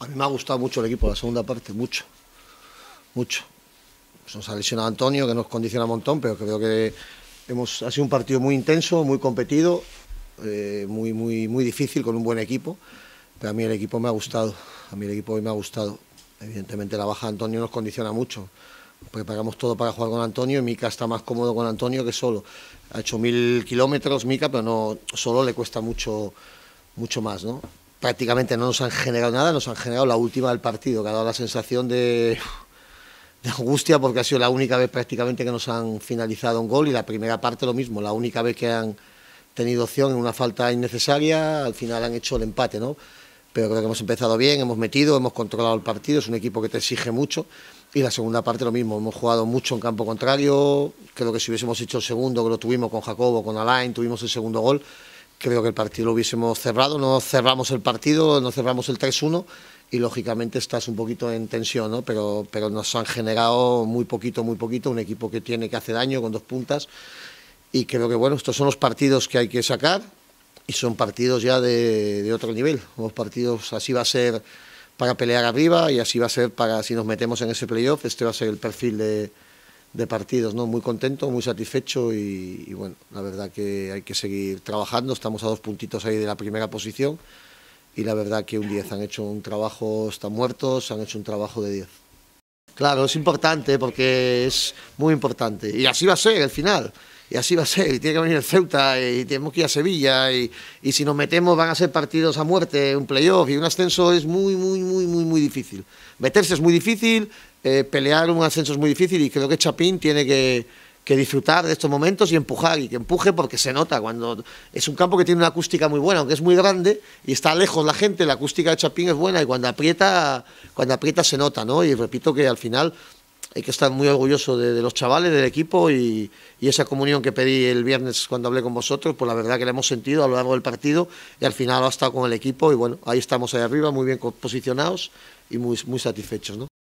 A mí me ha gustado mucho el equipo, la segunda parte, mucho, mucho. Pues nos ha lesionado Antonio, que nos condiciona un montón, pero creo que hemos, ha sido un partido muy intenso, muy competido, eh, muy, muy, muy difícil, con un buen equipo. Pero a mí el equipo me ha gustado, a mí el equipo hoy me ha gustado. Evidentemente la baja de Antonio nos condiciona mucho. Pues pagamos todo para jugar con Antonio y Mika está más cómodo con Antonio que solo. Ha hecho mil kilómetros Mika, pero no, solo le cuesta mucho, mucho más, ¿no? prácticamente no nos han generado nada, nos han generado la última del partido, que ha dado la sensación de, de, angustia porque ha sido la única vez prácticamente que nos han finalizado un gol y la primera parte lo mismo, la única vez que han tenido opción en una falta innecesaria, al final han hecho el empate, ¿no? Pero creo que hemos empezado bien, hemos metido, hemos controlado el partido, es un equipo que te exige mucho y la segunda parte lo mismo, hemos jugado mucho en campo contrario, creo que si hubiésemos hecho el segundo, que lo tuvimos con Jacobo, con Alain, tuvimos el segundo gol, creo que el partido lo hubiésemos cerrado, no cerramos el partido, no cerramos el 3-1 y lógicamente estás un poquito en tensión, ¿no? pero, pero nos han generado muy poquito, muy poquito, un equipo que tiene que hace daño con dos puntas y creo que bueno, estos son los partidos que hay que sacar y son partidos ya de, de otro nivel, los partidos así va a ser para pelear arriba y así va a ser para si nos metemos en ese playoff, este va a ser el perfil de, de partidos, ¿no? Muy contento, muy satisfecho y, y, bueno, la verdad que hay que seguir trabajando. Estamos a dos puntitos ahí de la primera posición y la verdad que un 10 han hecho un trabajo, están muertos, han hecho un trabajo de 10. Claro, es importante porque es muy importante y así va a ser el final y así va a ser, y tiene que venir el Ceuta, y tenemos que ir a Sevilla, y, y si nos metemos van a ser partidos a muerte, un playoff, y un ascenso es muy, muy, muy, muy, muy difícil. Meterse es muy difícil, eh, pelear un ascenso es muy difícil, y creo que Chapín tiene que, que disfrutar de estos momentos y empujar, y que empuje porque se nota cuando es un campo que tiene una acústica muy buena, aunque es muy grande y está lejos la gente, la acústica de Chapín es buena y cuando aprieta, cuando aprieta se nota, ¿no? Y repito que al final hay que estar muy orgulloso de, los chavales, del equipo y, esa comunión que pedí el viernes cuando hablé con vosotros, pues la verdad que la hemos sentido a lo largo del partido y al final ha estado con el equipo y bueno, ahí estamos ahí arriba, muy bien posicionados y muy, muy satisfechos. ¿no?